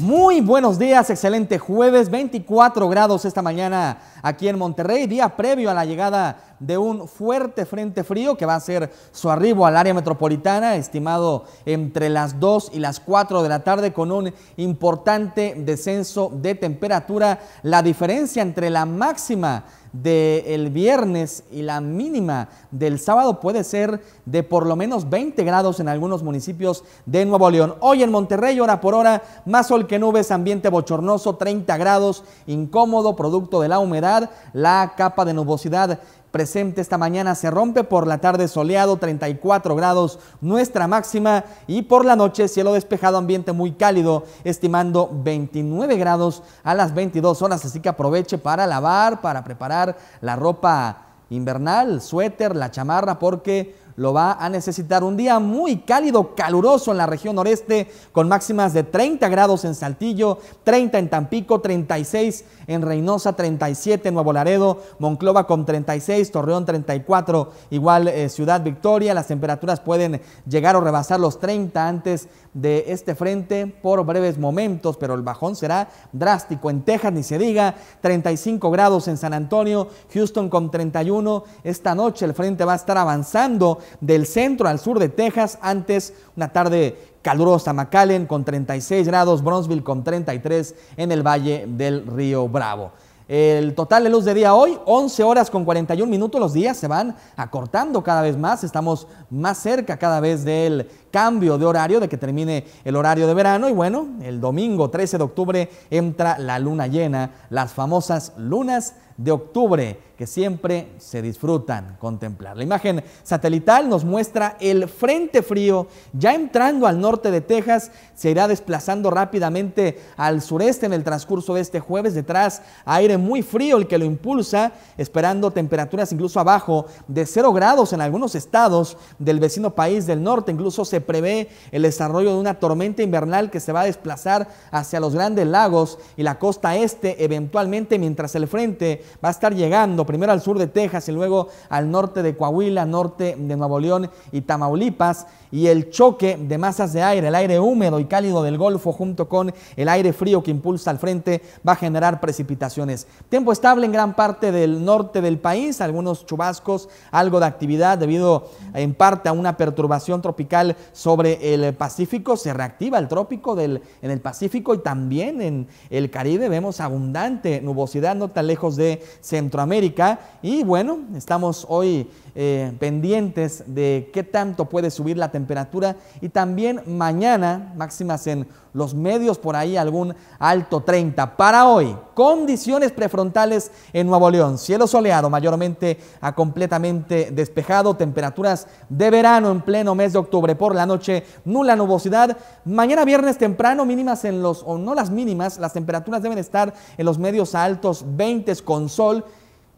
Muy buenos días, excelente jueves, 24 grados esta mañana aquí en Monterrey, día previo a la llegada de un fuerte frente frío que va a ser su arribo al área metropolitana, estimado entre las 2 y las 4 de la tarde, con un importante descenso de temperatura. La diferencia entre la máxima del el viernes y la mínima del sábado puede ser de por lo menos 20 grados en algunos municipios de Nuevo León. Hoy en Monterrey, hora por hora, más sol que nubes, ambiente bochornoso, 30 grados, incómodo, producto de la humedad, la capa de nubosidad presente esta mañana se rompe, por la tarde soleado 34 grados nuestra máxima y por la noche cielo despejado, ambiente muy cálido, estimando 29 grados a las 22 horas, así que aproveche para lavar, para preparar la ropa invernal, suéter, la chamarra, porque lo va a necesitar. Un día muy cálido, caluroso en la región noreste, con máximas de 30 grados en Saltillo, 30 en Tampico, 36 en Reynosa, 37 en Nuevo Laredo, Monclova con 36, Torreón 34, igual eh, Ciudad Victoria. Las temperaturas pueden llegar o rebasar los 30 antes de este frente por breves momentos, pero el bajón será drástico. En Texas ni se diga, 35 grados en San Antonio, Houston con 31. Esta noche el frente va a estar avanzando del centro al sur de Texas. Antes, una tarde calurosa, McAllen con 36 grados, Bronzeville con 33 en el valle del río Bravo. El total de luz de día hoy, 11 horas con 41 minutos. Los días se van acortando cada vez más. Estamos más cerca cada vez del cambio de horario, de que termine el horario de verano. Y bueno, el domingo 13 de octubre entra la luna llena, las famosas lunas de octubre que siempre se disfrutan contemplar. La imagen satelital nos muestra el frente frío ya entrando al norte de Texas, se irá desplazando rápidamente al sureste en el transcurso de este jueves, detrás aire muy frío el que lo impulsa, esperando temperaturas incluso abajo de cero grados en algunos estados del vecino país del norte, incluso se se prevé el desarrollo de una tormenta invernal que se va a desplazar hacia los grandes lagos y la costa este eventualmente mientras el frente va a estar llegando primero al sur de Texas y luego al norte de Coahuila, norte de Nuevo León y Tamaulipas y el choque de masas de aire, el aire húmedo y cálido del Golfo junto con el aire frío que impulsa al frente va a generar precipitaciones. Tiempo estable en gran parte del norte del país, algunos chubascos, algo de actividad debido en parte a una perturbación tropical sobre el Pacífico, se reactiva el trópico del, en el Pacífico y también en el Caribe vemos abundante nubosidad, no tan lejos de Centroamérica. Y bueno, estamos hoy eh, pendientes de qué tanto puede subir la temperatura y también mañana, máximas en los medios por ahí, algún alto 30. Para hoy, condiciones prefrontales en Nuevo León, cielo soleado mayormente a completamente despejado, temperaturas de verano en pleno mes de octubre por la noche, nula nubosidad. Mañana viernes temprano, mínimas en los, o no las mínimas, las temperaturas deben estar en los medios altos 20 con sol.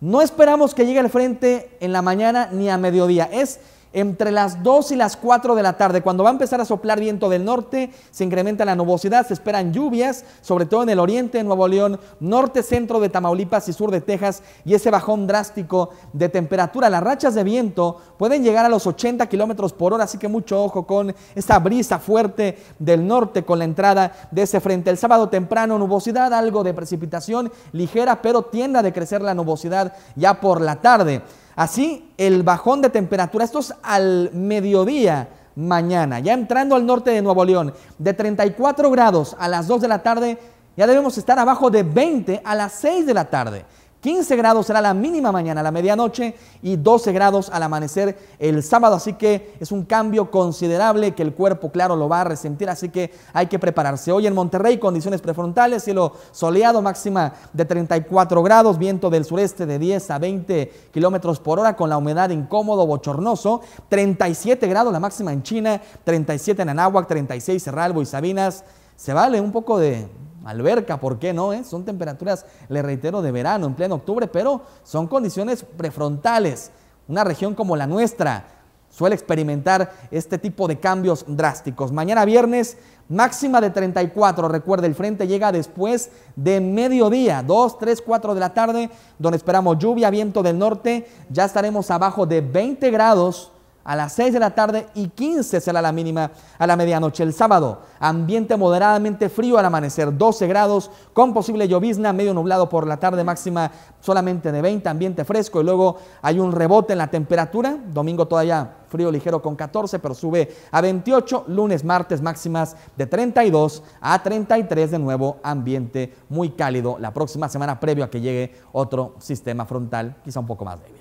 No esperamos que llegue el frente en la mañana ni a mediodía. Es entre las 2 y las 4 de la tarde, cuando va a empezar a soplar viento del norte, se incrementa la nubosidad, se esperan lluvias, sobre todo en el oriente, de Nuevo León, norte, centro de Tamaulipas y sur de Texas, y ese bajón drástico de temperatura. Las rachas de viento pueden llegar a los 80 kilómetros por hora, así que mucho ojo con esta brisa fuerte del norte con la entrada de ese frente. El sábado temprano, nubosidad, algo de precipitación ligera, pero tiende a decrecer la nubosidad ya por la tarde. Así, el bajón de temperatura, esto es al mediodía mañana, ya entrando al norte de Nuevo León, de 34 grados a las 2 de la tarde, ya debemos estar abajo de 20 a las 6 de la tarde. 15 grados será la mínima mañana a la medianoche y 12 grados al amanecer el sábado. Así que es un cambio considerable que el cuerpo, claro, lo va a resentir. Así que hay que prepararse. Hoy en Monterrey, condiciones prefrontales, cielo soleado, máxima de 34 grados, viento del sureste de 10 a 20 kilómetros por hora, con la humedad incómodo, bochornoso. 37 grados la máxima en China, 37 en Anáhuac, 36 en Cerralbo y Sabinas. Se vale un poco de, alberca, ¿por qué no? Eh? Son temperaturas, le reitero, de verano, en pleno octubre, pero son condiciones prefrontales. Una región como la nuestra suele experimentar este tipo de cambios drásticos. Mañana viernes, máxima de 34, recuerda, el frente llega después de mediodía, 2, 3, 4 de la tarde, donde esperamos lluvia, viento del norte, ya estaremos abajo de 20 grados a las 6 de la tarde y 15 será la mínima a la medianoche. El sábado, ambiente moderadamente frío al amanecer, 12 grados, con posible llovizna, medio nublado por la tarde, máxima solamente de 20, ambiente fresco. Y luego hay un rebote en la temperatura. Domingo todavía frío ligero con 14, pero sube a 28. Lunes, martes, máximas de 32 a 33. De nuevo, ambiente muy cálido la próxima semana, previo a que llegue otro sistema frontal, quizá un poco más débil.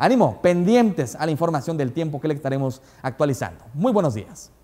Ánimo, pendientes a la información del tiempo que le estaremos actualizando. Muy buenos días.